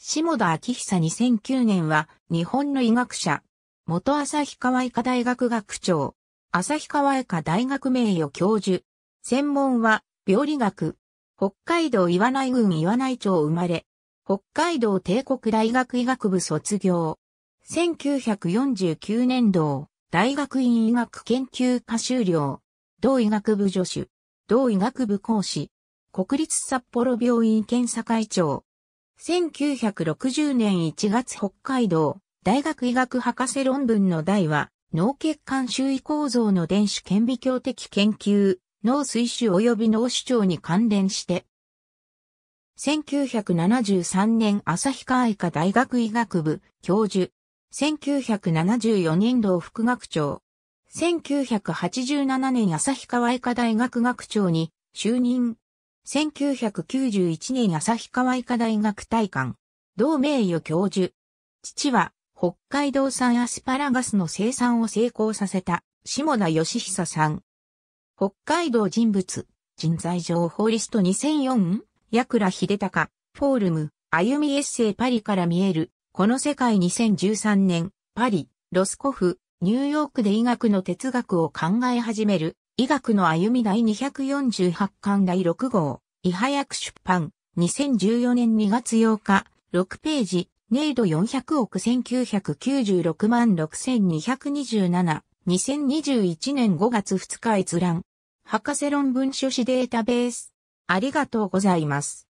下田昭久2009年は日本の医学者、元旭川医科大学学長、旭川医科大学名誉教授、専門は病理学、北海道岩内郡岩内町生まれ、北海道帝国大学医学部卒業、1949年度、大学院医学研究科修了、同医学部助手、同医学部講師、国立札幌病院検査会長、1960年1月北海道大学医学博士論文の題は脳血管周囲構造の電子顕微鏡的研究、脳水腫及び脳主張に関連して、1973年旭川医科大学医学部教授、1974年度副学長、1987年旭川医科大学学長に就任、1991年旭川医科大学大館、同名誉教授。父は、北海道産アスパラガスの生産を成功させた、下田義久さん。北海道人物、人材情報リスト2004、矢倉秀隆、フォールム、歩みエッセイパリから見える、この世界2013年、パリ、ロスコフ、ニューヨークで医学の哲学を考え始める、医学の歩み第248巻第6号、は早く出版、2014年2月8日、6ページ、ネイド400億1996万6227、2021年5月2日閲覧。博士論文書誌データベース。ありがとうございます。